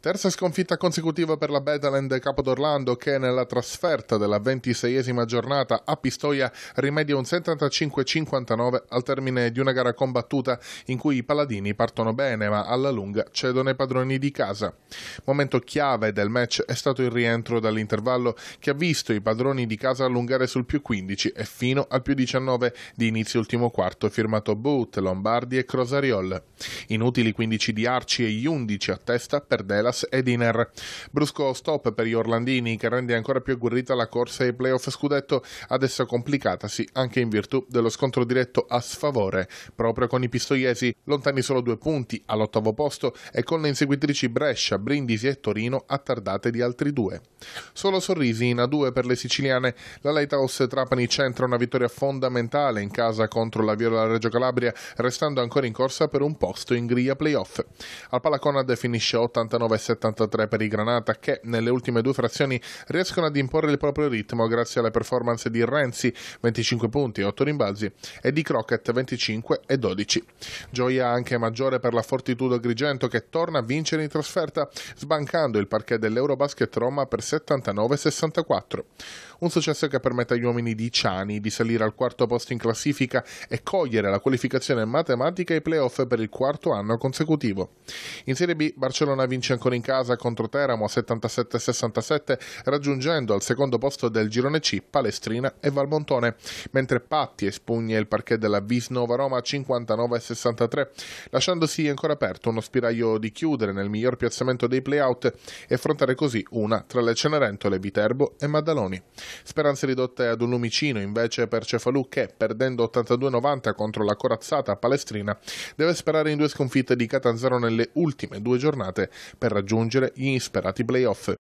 Terza sconfitta consecutiva per la Badaland Capo d'Orlando che nella trasferta della ventiseiesima giornata a Pistoia rimedia un 75-59 al termine di una gara combattuta in cui i paladini partono bene ma alla lunga cedono ai padroni di casa. Momento chiave del match è stato il rientro dall'intervallo che ha visto i padroni di casa allungare sul più 15 e fino al più 19 di inizio ultimo quarto firmato Booth, Lombardi e Crosariol. Inutili 15 di Arci e gli 11 a testa per Dela Velas e Diner. Brusco stop per gli Orlandini che rende ancora più agguerrita la corsa ai playoff scudetto, adesso complicatasi anche in virtù dello scontro diretto a sfavore proprio con i pistoiesi, lontani solo due punti all'ottavo posto e con le inseguitrici Brescia, Brindisi e Torino attardate di altri due. Solo sorrisi in A2 per le siciliane, la Lighthouse Trapani centra una vittoria fondamentale in casa contro la Viola Reggio Calabria, restando ancora in corsa per un posto in griglia playoff. Al Palaconad finisce 89 9,73 per i Granata che nelle ultime due frazioni riescono ad imporre il proprio ritmo grazie alle performance di Renzi 25 punti, 8 rimbalzi e di Crockett 25 e 12. Gioia anche maggiore per la Fortitudo Grigento che torna a vincere in trasferta sbancando il parquet dell'Eurobasket Roma per 79-64. Un successo che permette agli uomini di Ciani di salire al quarto posto in classifica e cogliere la qualificazione matematica ai playoff per il quarto anno consecutivo. In Serie B Barcellona vince ancora ancora in casa contro Teramo 77-67 raggiungendo al secondo posto del girone C Palestrina e Valmontone, mentre Patti espugna il parquet della Visnova Roma 59-63 lasciandosi ancora aperto uno spiraglio di chiudere nel miglior piazzamento dei playout e affrontare così una tra le Cenerentole, Viterbo e Maddaloni. Speranze ridotte ad un lumicino invece per Cefalù che perdendo 82-90 contro la corazzata palestrina deve sperare in due sconfitte di Catanzaro nelle ultime due giornate per raggiungere gli insperati playoff